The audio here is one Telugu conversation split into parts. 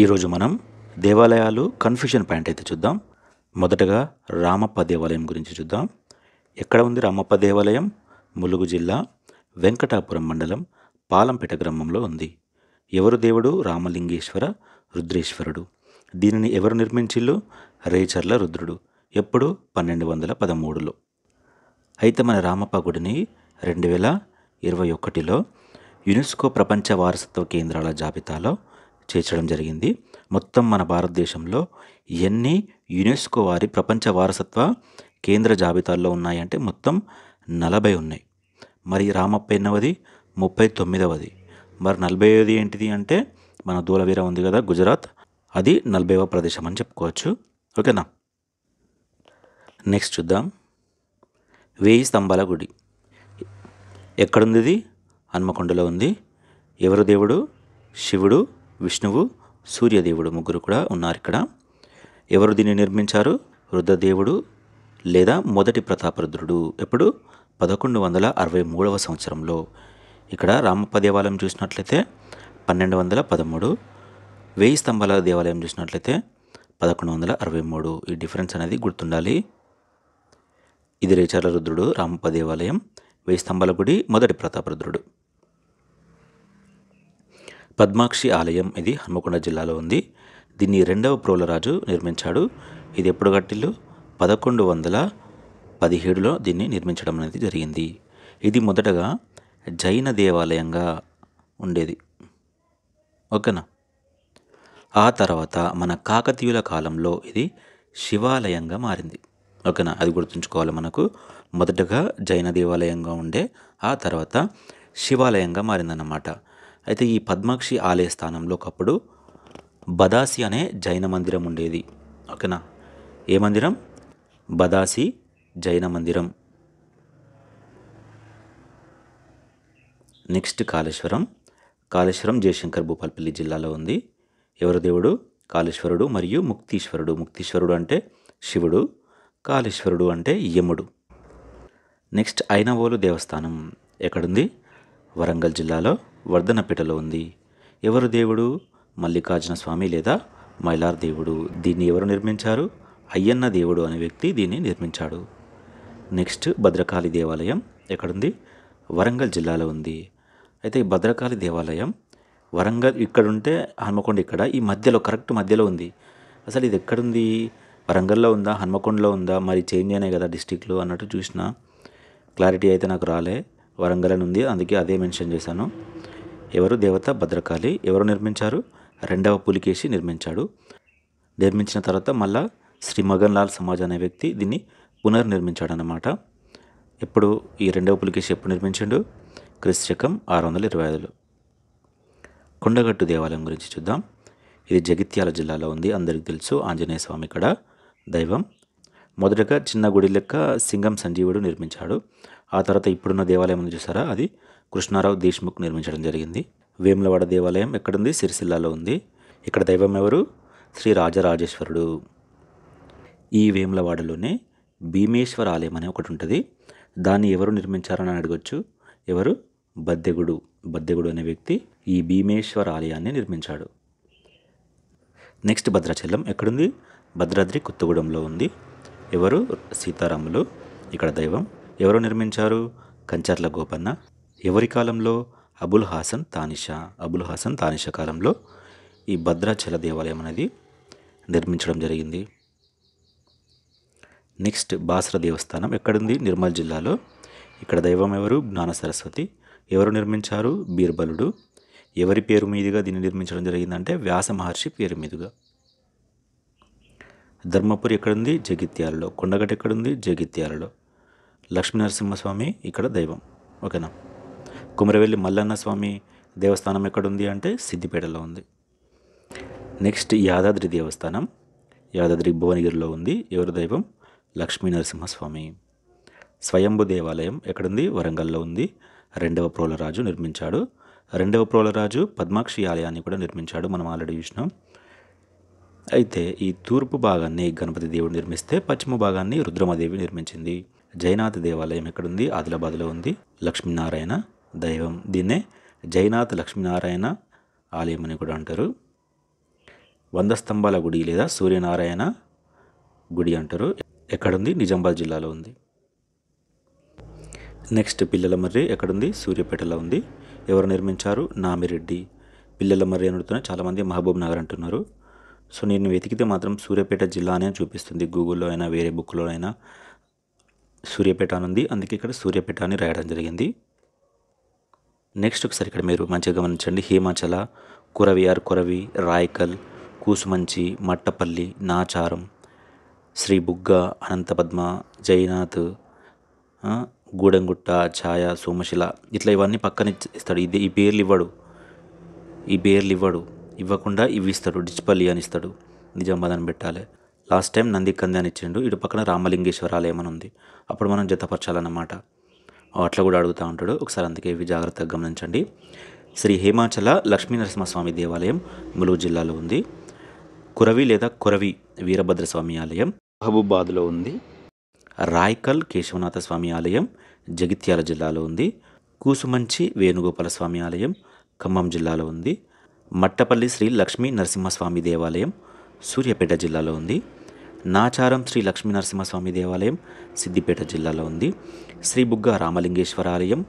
ఈరోజు మనం దేవాలయాలు కన్ఫ్యూషన్ పాయింట్ అయితే చూద్దాం మొదటగా రామప్ప దేవాలయం గురించి చూద్దాం ఎక్కడ ఉంది రామప్ప దేవాలయం ములుగు జిల్లా వెంకటాపురం మండలం పాలంపేట గ్రామంలో ఉంది ఎవరు దేవుడు రామలింగేశ్వర రుద్రేశ్వరుడు దీనిని ఎవరు నిర్మించిల్లు రేచర్ల రుద్రుడు ఎప్పుడు పన్నెండు వందల పదమూడులో అయితే మన రామప్ప గుడిని రెండు వేల ఇరవై ఒకటిలో యునెస్కో ప్రపంచ వారసత్వ కేంద్రాల జాబితాలో చేర్చడం జరిగింది మొత్తం మన భారతదేశంలో ఎన్ని యునెస్కో వారి ప్రపంచ వారసత్వ కేంద్ర జాబితాల్లో ఉన్నాయంటే మొత్తం నలభై ఉన్నాయి మరి రామప్ప ఎన్నవది ముప్పై తొమ్మిదవది మరి నలభై ఐదు ఏంటిది అంటే మన దూలవీర ఉంది కదా గుజరాత్ అది నలభైవ ప్రదేశం అని చెప్పుకోవచ్చు ఓకేనా నెక్స్ట్ చూద్దాం వేయి స్తంభాల గుడి ఎక్కడుంది ఇది హన్మకొండలో ఉంది ఎవరు దేవుడు శివుడు విష్ణువు సూర్యదేవుడు ముగ్గురు కూడా ఉన్నారు ఇక్కడ ఎవరు దీన్ని నిర్మించారు రుద్రదేవుడు లేదా మొదటి ప్రతాపరుద్రుడు ఎప్పుడు పదకొండు వందల అరవై మూడవ సంవత్సరంలో ఇక్కడ రామప్ప దేవాలయం చూసినట్లయితే పన్నెండు వందల పదమూడు వెయ్యి స్తంభాల దేవాలయం చూసినట్లయితే పదకొండు వందల అరవై మూడు ఈ డిఫరెన్స్ అనేది గుర్తుండాలి ఇది రేచర్ల రుద్రుడు రామప్ప దేవాలయం వెయ్యి స్తంభాల గుడి మొదటి ప్రతాపరుద్రుడు పద్మాక్షి ఆలయం ఇది హన్మకొండ జిల్లాలో ఉంది దీన్ని రెండవ ప్రోలరాజు నిర్మించాడు ఇది ఎప్పుడు కట్టిల్లు పదకొండు వందల పదిహేడులో దీన్ని నిర్మించడం అనేది జరిగింది ఇది మొదటగా జైన దేవాలయంగా ఉండేది ఓకేనా ఆ తర్వాత మన కాకతీయుల కాలంలో ఇది శివాలయంగా మారింది ఓకేనా అది గుర్తుంచుకోవాలి మనకు మొదటగా జైన దేవాలయంగా ఉండే ఆ తర్వాత శివాలయంగా మారిందన్నమాట అయితే ఈ పద్మాక్షి ఆలయ స్థానంలో ఒకప్పుడు బదాసి అనే జైన మందిరం ఉండేది ఓకేనా ఏ మందిరం బదాసి జైన మందిరం నెక్స్ట్ కాళేశ్వరం కాళేశ్వరం జయశంకర్ భూపాల్పల్లి జిల్లాలో ఉంది ఎవరు దేవుడు కాళేశ్వరుడు మరియు ముక్తీశ్వరుడు ముక్తీశ్వరుడు అంటే శివుడు కాళేశ్వరుడు అంటే యముడు నెక్స్ట్ అయినవోలు దేవస్థానం ఎక్కడుంది వరంగల్ జిల్లాలో వర్ధనపేటలో ఉంది ఎవరు దేవుడు మల్లికార్జున స్వామి లేదా మైలార్ దేవుడు దీన్ని ఎవరు నిర్మించారు అయ్యన్న దేవుడు అనే వ్యక్తి దీన్ని నిర్మించాడు నెక్స్ట్ భద్రకాళి దేవాలయం ఎక్కడుంది వరంగల్ జిల్లాలో ఉంది అయితే ఈ భద్రకాళి దేవాలయం వరంగల్ ఇక్కడుంటే హనుమకొండ ఇక్కడ ఈ మధ్యలో కరెక్ట్ మధ్యలో ఉంది అసలు ఇది ఎక్కడుంది వరంగల్లో ఉందా హన్మకొండలో ఉందా మరి చేంజ్ అయినాయి కదా డిస్టిక్లో అన్నట్టు చూసిన క్లారిటీ అయితే నాకు రాలే వరంగల్ అని ఉంది అందుకే అదే మెన్షన్ చేశాను ఎవరు దేవత భద్రకాళి ఎవరు నిర్మించారు రెండవ పులికేసి నిర్మించాడు నిర్మించిన తర్వాత మళ్ళా శ్రీ మగన్ లాల్ సమాజ్ అనే వ్యక్తి దీన్ని పునర్నిర్మించాడనమాట ఎప్పుడు ఈ రెండవ పులికేసి ఎప్పుడు నిర్మించాడు క్రిస్తకం ఆరు వందల ఇరవై ఐదులో కొండగట్టు దేవాలయం గురించి చూద్దాం ఇది జగిత్యాల జిల్లాలో ఉంది అందరికీ తెలుసు ఆంజనేయ స్వామి ఇక్కడ దైవం మొదటగా చిన్న గుడి లెక్క సింగం సంజీవుడు నిర్మించాడు ఆ తర్వాత ఇప్పుడున్న దేవాలయం చూసారా అది కృష్ణారావు దేశ్ముఖ్ నిర్మించడం జరిగింది వేములవాడ దేవాలయం ఎక్కడుంది సిరిసిల్లాలో ఉంది ఇక్కడ దైవం ఎవరు శ్రీ రాజరాజేశ్వరుడు ఈ వేములవాడలోనే భీమేశ్వర ఆలయం అనే ఒకటి ఉంటుంది దాన్ని ఎవరు నిర్మించారని అడగొచ్చు ఎవరు బద్దెగుడు బద్దెగుడు అనే వ్యక్తి ఈ భీమేశ్వర ఆలయాన్ని నిర్మించాడు నెక్స్ట్ భద్రాచలం ఎక్కడుంది భద్రాద్రి కొత్తగూడెంలో ఉంది ఎవరు సీతారాములు ఇక్కడ దైవం ఎవరు నిర్మించారు కంచర్ల గోపన్న ఎవరి కాలంలో అబుల్ హాసన్ తానిషా అబుల్ హాసన్ తానిషా కాలంలో ఈ భద్రాచల దేవాలయం అనేది నిర్మించడం జరిగింది నెక్స్ట్ బాసర దేవస్థానం ఎక్కడుంది నిర్మల్ జిల్లాలో ఇక్కడ దైవం ఎవరు జ్ఞాన సరస్వతి ఎవరు నిర్మించారు బీర్బలుడు ఎవరి పేరు మీదుగా దీన్ని నిర్మించడం జరిగిందంటే వ్యాస మహర్షి పేరు మీదుగా ధర్మపురి ఎక్కడుంది జగిత్యాలలో కొండగట్టు ఎక్కడుంది జగిత్యాలలో లక్ష్మీనరసింహస్వామి ఇక్కడ దైవం ఓకేనా కుమరవెల్లి మల్లన్న స్వామి దేవస్థానం ఎక్కడుంది అంటే సిద్దిపేటలో ఉంది నెక్స్ట్ యాదాద్రి దేవస్థానం యాదాద్రి భువనగిరిలో ఉంది ఎవరి దైవం లక్ష్మీ నరసింహస్వామి స్వయంభు దేవాలయం ఎక్కడుంది వరంగల్లో ఉంది రెండవ ప్రోలరాజు నిర్మించాడు రెండవ ప్రోలరాజు పద్మాక్షి ఆలయాన్ని కూడా నిర్మించాడు మనం ఆల్రెడీ చూసినాం అయితే ఈ తూర్పు భాగాన్ని గణపతి దేవుడు నిర్మిస్తే పశ్చిమ భాగాన్ని రుద్రమదేవి నిర్మించింది జయనాథ దేవాలయం ఎక్కడుంది ఆదిలాబాద్లో ఉంది లక్ష్మీనారాయణ దైవం దీన్నే జైనాథ్ లక్ష్మీనారాయణ ఆలయం అని కూడా అంటారు వంద స్తంభాల గుడి లేదా సూర్యనారాయణ గుడి అంటారు ఎక్కడుంది నిజామాబాద్ జిల్లాలో ఉంది నెక్స్ట్ పిల్లలమర్రి ఎక్కడుంది సూర్యపేటలో ఉంది ఎవరు నిర్మించారు నామిరెడ్డి పిల్లల మర్రి అని అడుగుతున్న చాలామంది మహబూబ్ నగర్ అంటున్నారు సో నేను వెతికితే మాత్రం జిల్లా జిల్లానే చూపిస్తుంది గూగుల్లో అయినా వేరే బుక్లో అయినా సూర్యపేట అని ఉంది అందుకే ఇక్కడ సూర్యపేట అని రాయడం జరిగింది నెక్స్ట్ ఒకసారి ఇక్కడ మీరు మంచిగా గమనించండి హిమాచల కురవియార్ కురవి రాయకల్ కూసుమంచి మట్టపల్లి నాచారం శ్రీ బుగ్గ అనంతపద్మ జైనాథ్ గూడెంగుట్ట ఛాయ సోమశిల ఇట్లా ఇవన్నీ పక్కన ఇస్తాడు ఇది ఈ పేర్లు ఇవ్వడు ఈ పేర్లు ఇవ్వడు ఇవ్వకుండా ఇవి ఇస్తాడు డిచ్పల్లి అని ఇస్తాడు నిజామాబాద్ అని పెట్టాలి లాస్ట్ టైం నందికంది అని ఇచ్చిండు ఇటు పక్కన రామలింగేశ్వర ఆలయం అని ఉంది అప్పుడు మనం జతపరచాలన్నమాట అట్లా కూడా అడుగుతూ ఉంటాడు ఒకసారి అందుకే ఇవి జాగ్రత్తగా గమనించండి శ్రీ హేమాచల లక్ష్మీ నరసింహస్వామి దేవాలయం ములుగు జిల్లాలో ఉంది కురవి లేదా కురవి వీరభద్రస్వామి ఆలయం మహబూబాద్లో ఉంది రాయ్కల్ కేశవనాథ స్వామి ఆలయం జగిత్యాల జిల్లాలో ఉంది కూసుమంచి వేణుగోపాల స్వామి ఆలయం ఖమ్మం జిల్లాలో ఉంది మట్టపల్లి శ్రీ లక్ష్మీ నరసింహస్వామి దేవాలయం సూర్యాపేట జిల్లాలో ఉంది నాచారం శ్రీ లక్ష్మీ నరసింహస్వామి దేవాలయం సిద్దిపేట జిల్లాలో ఉంది శ్రీ బుగ్గ రామలింగేశ్వర ఆలయం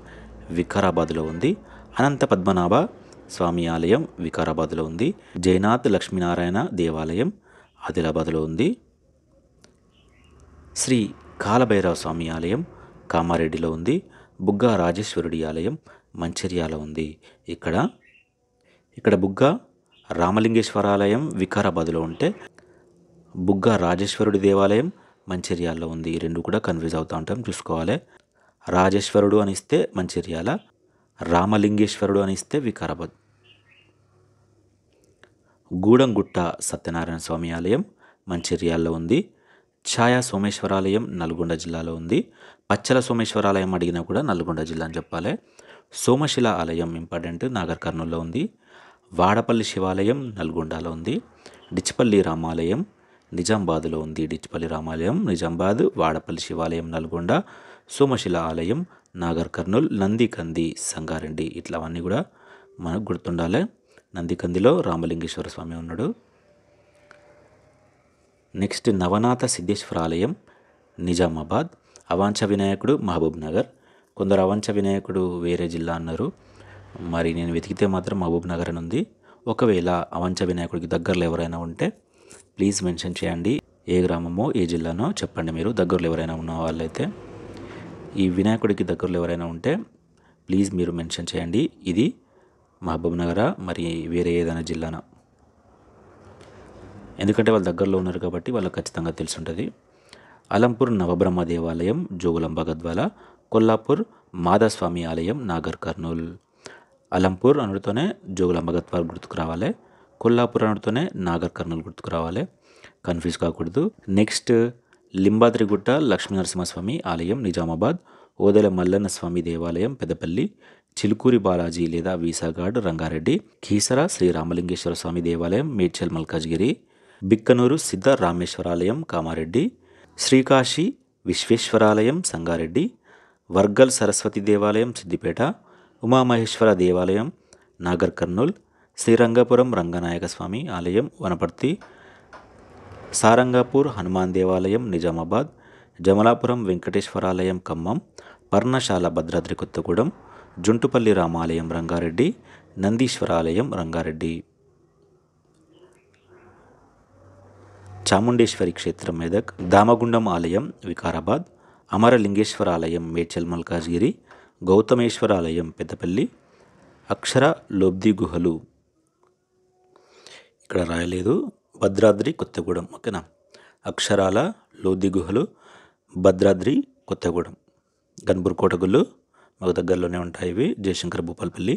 వికారాబాద్లో ఉంది అనంత పద్మనాభ స్వామి ఆలయం వికారాబాద్లో ఉంది జయనాథ్ లక్ష్మీనారాయణ దేవాలయం ఆదిలాబాద్లో ఉంది శ్రీ కాలభైరవ స్వామి ఆలయం కామారెడ్డిలో ఉంది బుగ్గ రాజేశ్వరుడి ఆలయం మంచిర్యాలో ఉంది ఇక్కడ ఇక్కడ బుగ్గ రామలింగేశ్వర ఆలయం వికారాబాద్లో ఉంటే బుగ్గ రాజేశ్వరుడి దేవాలయం మంచిర్యాలలో ఉంది ఈ రెండు కూడా కన్ఫ్యూజ్ అవుతూ ఉంటాం చూసుకోవాలి రాజేశ్వరుడు అని ఇస్తే మంచిర్యాల రామలింగేశ్వరుడు అని ఇస్తే వికారాబాద్ గూడంగుట్ట సత్యనారాయణ స్వామి ఆలయం మంచిర్యాలలో ఉంది ఛాయా సోమేశ్వరాలయం నల్గొండ జిల్లాలో ఉంది పచ్చల సోమేశ్వరాలయం అడిగినా కూడా నల్గొండ జిల్లా అని చెప్పాలి సోమశిల ఆలయం ఇంపార్టెంట్ నాగర్ కర్నూల్లో ఉంది వాడపల్లి శివాలయం నల్గొండలో ఉంది డిచ్పల్లి రామాలయం నిజాంబాదులో ఉంది డిచ్పల్లి రామాలయం నిజాంబాద్ వాడపల్లి శివాలయం నల్గొండ సోమశిల ఆలయం నాగర్ కర్నూల్ నందికంది సంగారెడ్డి అవన్నీ కూడా మనకు గుర్తుండాలి నందికందిలో రామలింగేశ్వర స్వామి ఉన్నాడు నెక్స్ట్ నవనాథ సిద్ధేశ్వర ఆలయం నిజామాబాద్ అవాంఛ వినాయకుడు మహబూబ్ నగర్ కొందరు అవాంఛ వినాయకుడు వేరే జిల్లా అన్నారు మరి నేను వెతికితే మాత్రం మహబూబ్ నగర్ అని ఉంది ఒకవేళ అవాంఛ వినాయకుడికి దగ్గరలో ఎవరైనా ఉంటే ప్లీజ్ మెన్షన్ చేయండి ఏ గ్రామమో ఏ జిల్లానో చెప్పండి మీరు దగ్గరలో ఎవరైనా ఉన్న వాళ్ళైతే ఈ వినాయకుడికి దగ్గరలో ఎవరైనా ఉంటే ప్లీజ్ మీరు మెన్షన్ చేయండి ఇది మహబూబ్ నగర మరి వేరే ఏదైనా జిల్లానా ఎందుకంటే వాళ్ళు దగ్గరలో ఉన్నారు కాబట్టి వాళ్ళకి ఖచ్చితంగా ఉంటుంది అలంపూర్ నవబ్రహ్మ దేవాలయం జోగులంబ గద్వాల కొల్లాపూర్ మాధస్వామి ఆలయం నాగర్ కర్నూల్ అలంపూర్ అనుడితోనే జోగులంబ గద్వాల గుర్తుకు రావాలి కొల్లాపూర్ అనడుతోనే నాగర్ కర్నూలు గుర్తుకు రావాలి కన్ఫ్యూజ్ కాకూడదు నెక్స్ట్ లింబాద్రిగుట్ట లక్ష్మీనరసింహస్వామి ఆలయం నిజామాబాద్ ఓదెల మల్లన్న స్వామి దేవాలయం పెద్దపల్లి చిలుకూరి బాలాజీ లేదా వీసాగాడ్ రంగారెడ్డి కీసర శ్రీ రామలింగేశ్వర స్వామి దేవాలయం మేడ్చల్ మల్కాజ్గిరి బిక్కనూరు సిద్ధ రామేశ్వరాలయం కామారెడ్డి శ్రీకాశి విశ్వేశ్వరాలయం సంగారెడ్డి వర్గల్ సరస్వతి దేవాలయం సిద్దిపేట ఉమామహేశ్వర దేవాలయం నాగర్ కర్నూల్ శ్రీరంగపురం రంగనాయక స్వామి ఆలయం వనపర్తి సారంగాపూర్ హనుమాన్ దేవాలయం నిజామాబాద్ జమలాపురం వెంకటేశ్వరాలయం ఖమ్మం పర్ణశాల భద్రాద్రి కొత్తగూడెం జుంటుపల్లి రామాలయం రంగారెడ్డి నందీశ్వరాలయం రంగారెడ్డి చాముండేశ్వరి క్షేత్రం మెదక్ దామగుండం ఆలయం వికారాబాద్ అమరలింగేశ్వర ఆలయం మేచల్ మల్కాజ్గిరి గౌతమేశ్వర ఆలయం పెద్దపల్లి అక్షర లోబ్ది గుహలు ఇక్కడ రాయలేదు భద్రాద్రి కొత్తగూడెం ఓకేనా అక్షరాల లోది గుహలు భద్రాద్రి కొత్తగూడెం గన్పూర్ కోటగుళ్ళు మాకు దగ్గరలోనే ఉంటాయి ఇవి జయశంకర్ భూపాలపల్లి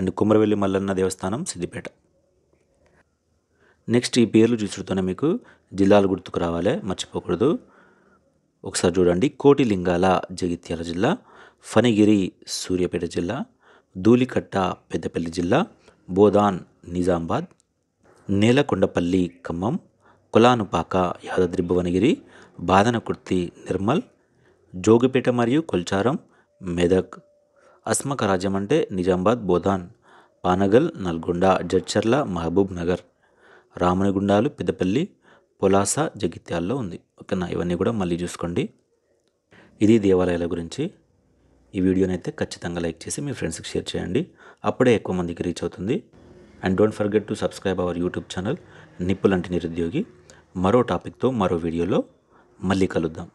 అండ్ కుమరవెల్లి మల్లన్న దేవస్థానం సిద్దిపేట నెక్స్ట్ ఈ పేర్లు చూసుకుంటూనే మీకు జిల్లాలు గుర్తుకు రావాలి మర్చిపోకూడదు ఒకసారి చూడండి కోటిలింగాల జగిత్యాల జిల్లా ఫణిగిరి సూర్యాపేట జిల్లా ధూలికట్ట పెద్దపల్లి జిల్లా బోదాన్ నిజామాబాద్ నేలకొండపల్లి ఖమ్మం కులానుపాక యాదాద్రి భువనగిరి బాదనకుర్తి నిర్మల్ జోగిపేట మరియు కొల్చారం మెదక్ అస్మక రాజ్యం అంటే నిజామాబాద్ బోధాన్ పానగల్ నల్గొండ జడ్చర్ల మహబూబ్ నగర్ రామనగుండాలు పెద్దపల్లి పొలాస జగిత్యాల్లో ఉంది ఓకేనా ఇవన్నీ కూడా మళ్ళీ చూసుకోండి ఇది దేవాలయాల గురించి ఈ వీడియోనైతే ఖచ్చితంగా లైక్ చేసి మీ ఫ్రెండ్స్కి షేర్ చేయండి అప్పుడే ఎక్కువ మందికి రీచ్ అవుతుంది and don't forget to subscribe our YouTube channel నిప్పులంటి నిరుద్యోగి మరో టాపిక్తో మరో వీడియోలో మళ్ళీ కలుద్దాం